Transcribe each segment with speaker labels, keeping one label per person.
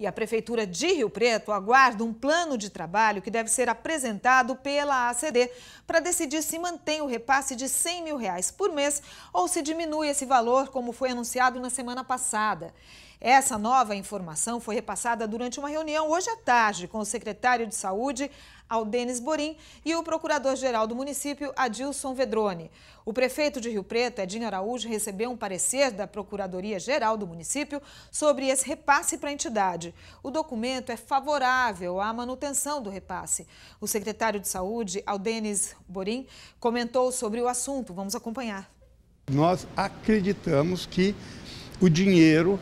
Speaker 1: E a Prefeitura de Rio Preto aguarda um plano de trabalho que deve ser apresentado pela ACD para decidir se mantém o repasse de R$ 100 mil reais por mês ou se diminui esse valor, como foi anunciado na semana passada. Essa nova informação foi repassada durante uma reunião hoje à tarde com o secretário de Saúde, ao Denis Borim e o procurador-geral do município, Adilson Vedrone. O prefeito de Rio Preto, Edinho Araújo, recebeu um parecer da Procuradoria-Geral do município sobre esse repasse para a entidade. O documento é favorável à manutenção do repasse. O secretário de Saúde, Aldenis Borim, comentou sobre o assunto. Vamos acompanhar.
Speaker 2: Nós acreditamos que o dinheiro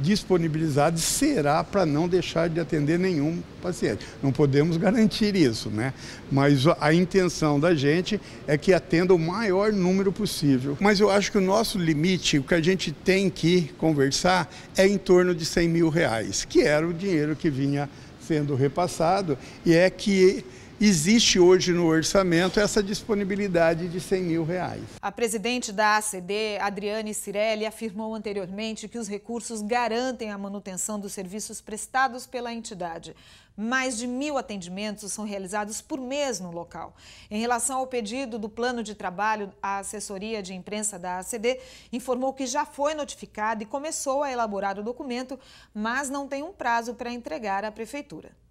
Speaker 2: disponibilizado será para não deixar de atender nenhum paciente. Não podemos garantir isso, né? Mas a intenção da gente é que atenda o maior número possível. Mas eu acho que o nosso limite, o que a gente tem que conversar, é em torno de 100 mil reais, que era o dinheiro que vinha sendo repassado e é que existe hoje no orçamento essa disponibilidade de 100 mil reais.
Speaker 1: A presidente da ACD, Adriane Cirelli, afirmou anteriormente que os recursos garantem a manutenção dos serviços prestados pela entidade. Mais de mil atendimentos são realizados por mês no local. Em relação ao pedido do plano de trabalho, a assessoria de imprensa da ACD informou que já foi notificada e começou a elaborar o documento, mas não tem um prazo para entregar à prefeitura.